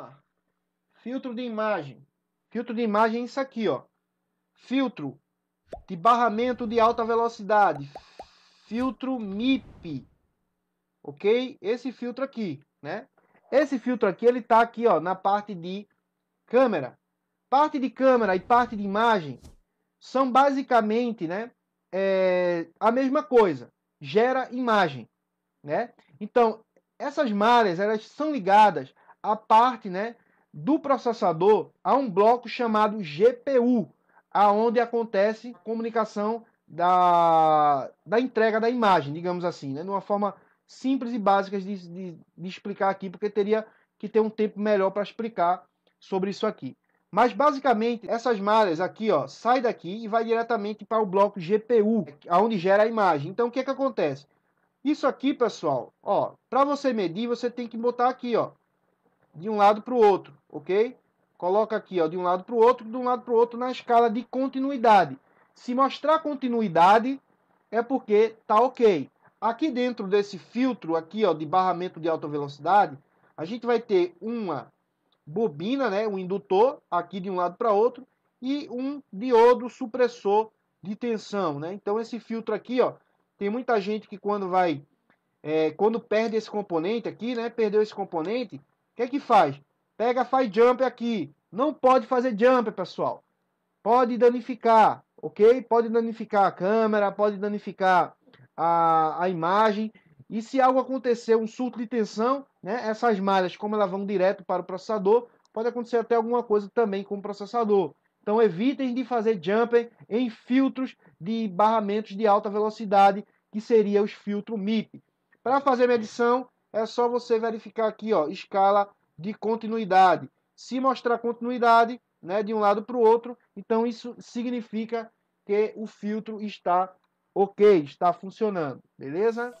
lá. Filtro de imagem. Filtro de imagem é isso aqui, ó. Filtro de barramento de alta velocidade. Filtro MIP. OK? Esse filtro aqui, né? Esse filtro aqui, ele tá aqui, ó, na parte de câmera. Parte de câmera e parte de imagem são basicamente, né, é, a mesma coisa. Gera imagem, né? Então, essas malhas, elas são ligadas a parte né, do processador há um bloco chamado GPU, aonde acontece a comunicação da, da entrega da imagem, digamos assim, né, de uma forma simples e básica de, de, de explicar aqui, porque teria que ter um tempo melhor para explicar sobre isso aqui. Mas basicamente essas malhas aqui, ó, sai daqui e vai diretamente para o bloco GPU, aonde gera a imagem. Então o que é que acontece? Isso aqui, pessoal, ó, para você medir, você tem que botar aqui, ó, de um lado para o outro, ok? Coloca aqui, ó, de um lado para o outro, de um lado para o outro na escala de continuidade. Se mostrar continuidade, é porque tá ok. Aqui dentro desse filtro aqui, ó, de barramento de alta velocidade, a gente vai ter uma bobina, né, um indutor aqui de um lado para outro e um diodo supressor de tensão, né? Então esse filtro aqui, ó, tem muita gente que quando vai, é, quando perde esse componente aqui, né, perdeu esse componente, que é que faz? Pega, faz jump aqui. Não pode fazer jump, pessoal. Pode danificar, ok? Pode danificar a câmera, pode danificar a, a imagem. E se algo acontecer, um surto de tensão, né? Essas malhas, como elas vão direto para o processador, pode acontecer até alguma coisa também com o processador. Então evitem de fazer jumper em filtros de barramentos de alta velocidade, que seria os filtros MIP. Para fazer medição, é só você verificar aqui, ó, escala de continuidade. Se mostrar continuidade, né, de um lado para o outro, então isso significa que o filtro está ok, está funcionando, beleza?